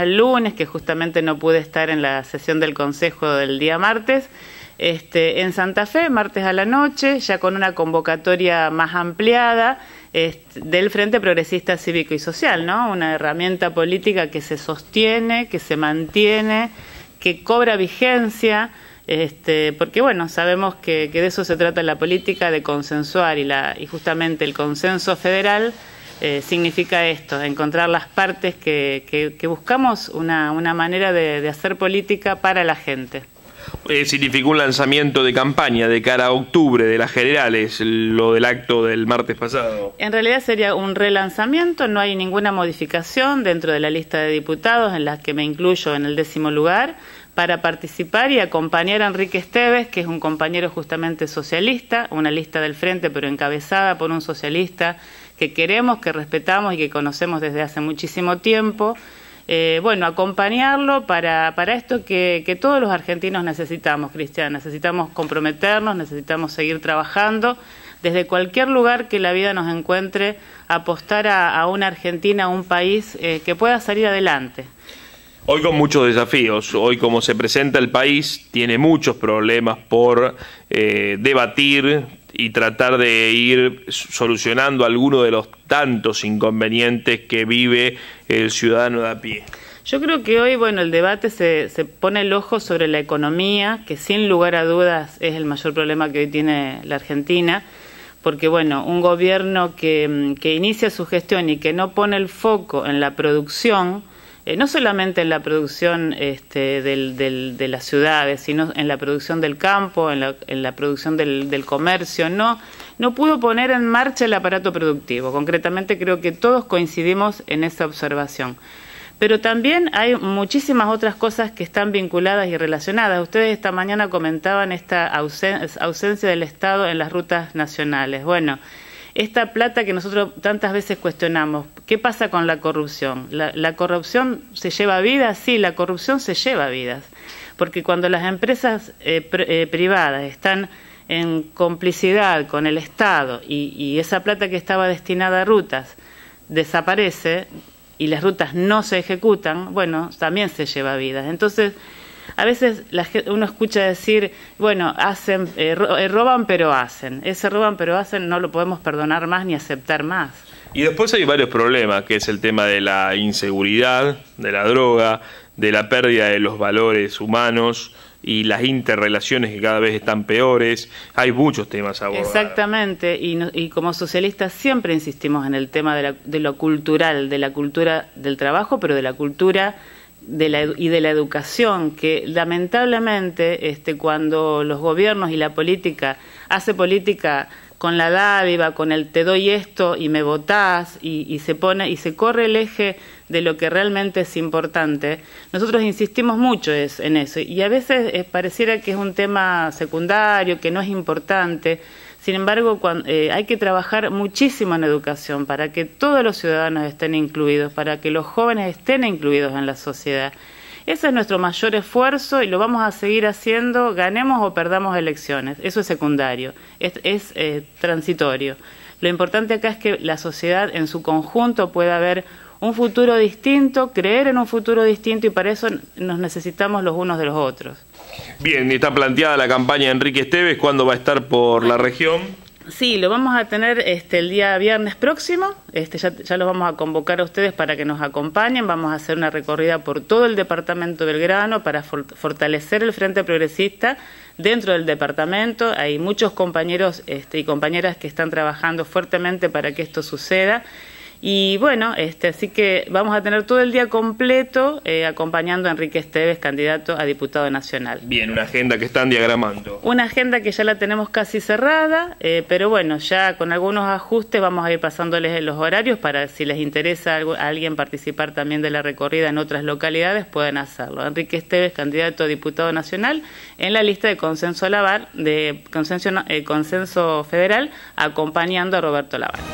el lunes, que justamente no pude estar en la sesión del Consejo del día martes, este, en Santa Fe, martes a la noche, ya con una convocatoria más ampliada este, del Frente Progresista Cívico y Social, ¿no? Una herramienta política que se sostiene, que se mantiene, que cobra vigencia. Este, porque bueno, sabemos que, que, de eso se trata la política, de consensuar y, la, y justamente el consenso federal eh, significa esto, encontrar las partes que, buscamos una, una manera de hacer política para la gente. Eh, significó un lanzamiento de campaña de cara a octubre de las generales, lo del acto del martes pasado. En realidad sería un relanzamiento, no hay ninguna modificación dentro de la lista de diputados en la que me incluyo en el décimo lugar para participar y acompañar a Enrique Esteves, que es un compañero justamente socialista, una lista del frente pero encabezada por un socialista que queremos, que respetamos y que conocemos desde hace muchísimo tiempo eh, bueno, acompañarlo para, esto que, todos los argentinos necesitamos, Cristian. Necesitamos comprometernos, necesitamos seguir trabajando. Desde cualquier lugar que la vida nos encuentre, apostar a, una Argentina, a un país eh, que pueda salir adelante. Hoy con muchos desafíos, hoy como se presenta el país, tiene muchos problemas por eh, debatir, y tratar de ir solucionando alguno de los tantos inconvenientes que vive el ciudadano de a pie. Yo creo que hoy, bueno, el debate se, se pone el ojo sobre la economía, que sin lugar a dudas es el mayor problema que hoy tiene la Argentina, porque, bueno, un gobierno que, que inicia su gestión y que no pone el foco en la producción, eh, no solamente en la producción este, de las ciudades, sino en la producción del campo, en la, producción del, comercio, no, pudo poner en marcha el aparato productivo. Concretamente creo que todos coincidimos en esa observación. Pero también hay muchísimas otras cosas que están vinculadas y relacionadas. Ustedes esta mañana comentaban esta ausencia del Estado en las rutas nacionales. Bueno, esta plata que nosotros tantas veces cuestionamos, ¿qué pasa con la corrupción? ¿La, corrupción se lleva vidas? Sí, la corrupción se lleva vidas, porque cuando las empresas eh, eh, privadas están en complicidad con el Estado y, y esa plata que estaba destinada a rutas desaparece y las rutas no se ejecutan, bueno, también se lleva vidas. Entonces, a veces uno escucha decir, bueno, hacen, eh, eh, roban pero hacen. Ese roban pero hacen no lo podemos perdonar más ni aceptar más. Y después hay varios problemas, que es el tema de la inseguridad, de la droga, de la pérdida de los valores humanos y las interrelaciones que cada vez están peores. Hay muchos temas a abordar. Exactamente, y, como socialistas siempre insistimos en el tema de lo cultural, de la cultura del trabajo, pero de la cultura y de la educación, que lamentablemente este, cuando los gobiernos y la política hace política con la dádiva, con el te doy esto y me votás, y, se pone y se corre el eje de lo que realmente es importante. Nosotros insistimos mucho en eso y a veces eh, pareciera que es un tema secundario, que no es importante sin embargo, eh, hay que trabajar muchísimo en educación para que todos los ciudadanos estén incluidos, para que los jóvenes estén incluidos en la sociedad. Ese es nuestro mayor esfuerzo y lo vamos a seguir haciendo, ganemos o perdamos elecciones. Eso es secundario, es, eh, transitorio. Lo importante acá es que la sociedad en su conjunto pueda ver un futuro distinto, creer en un futuro distinto y para eso nos necesitamos los unos de los otros. Bien, está planteada la campaña de Enrique Esteves, ¿cuándo va a estar por la región? Sí, lo vamos a tener este, el día viernes próximo. Este, ya, los vamos a convocar a ustedes para que nos acompañen. Vamos a hacer una recorrida por todo el departamento del grano para fortalecer el Frente Progresista dentro del departamento. Hay muchos compañeros este, y compañeras que están trabajando fuertemente para que esto suceda. Y bueno, este, así que vamos a tener todo el día completo eh, acompañando a Enrique Esteves, candidato a diputado nacional. Bien, una agenda que están diagramando. Una agenda que ya la tenemos casi cerrada, eh, pero bueno, ya con algunos ajustes vamos a ir pasándoles los horarios para si les interesa alguien participar también de la recorrida en otras localidades, pueden hacerlo. Enrique Esteves, candidato a diputado nacional, en la lista de consenso Lavar, de consenso, eh, consenso federal, acompañando a Roberto Lavar.